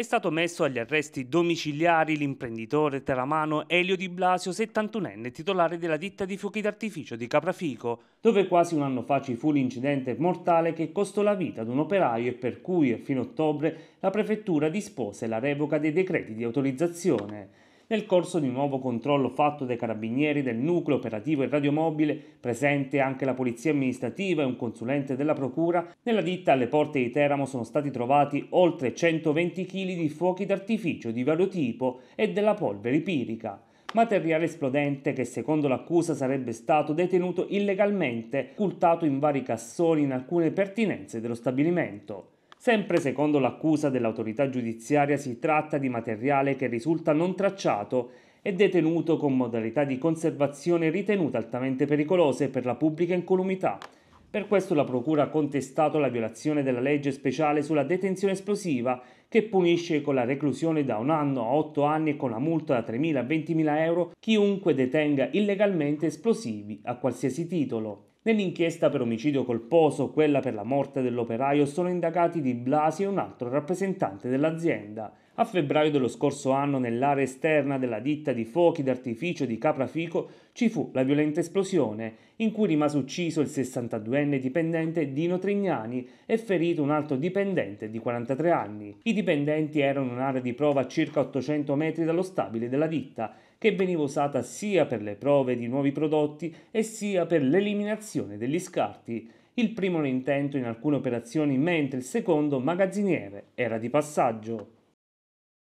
È stato messo agli arresti domiciliari l'imprenditore teramano Elio Di Blasio, 71enne, titolare della ditta di fuochi d'artificio di Caprafico, dove quasi un anno fa ci fu l'incidente mortale che costò la vita ad un operaio e per cui, a fine ottobre, la prefettura dispose la revoca dei decreti di autorizzazione nel corso di un nuovo controllo fatto dai carabinieri del nucleo operativo e radiomobile, presente anche la polizia amministrativa e un consulente della procura, nella ditta alle porte di Teramo sono stati trovati oltre 120 kg di fuochi d'artificio di vario tipo e della polvere pirica materiale esplodente che secondo l'accusa sarebbe stato detenuto illegalmente, occultato in vari cassoni in alcune pertinenze dello stabilimento. Sempre secondo l'accusa dell'autorità giudiziaria si tratta di materiale che risulta non tracciato e detenuto con modalità di conservazione ritenute altamente pericolose per la pubblica incolumità. Per questo la Procura ha contestato la violazione della legge speciale sulla detenzione esplosiva che punisce con la reclusione da un anno a otto anni e con la multa da 3.000 a 20.000 euro chiunque detenga illegalmente esplosivi a qualsiasi titolo. Nell'inchiesta per omicidio colposo, quella per la morte dell'operaio, sono indagati Di Blasi e un altro rappresentante dell'azienda a febbraio dello scorso anno nell'area esterna della ditta di fuochi d'artificio di Caprafico ci fu la violenta esplosione in cui rimase ucciso il 62enne dipendente Dino Trignani e ferito un altro dipendente di 43 anni. I dipendenti erano un'area di prova a circa 800 metri dallo stabile della ditta che veniva usata sia per le prove di nuovi prodotti e sia per l'eliminazione degli scarti il primo l'intento in alcune operazioni mentre il secondo magazziniere era di passaggio.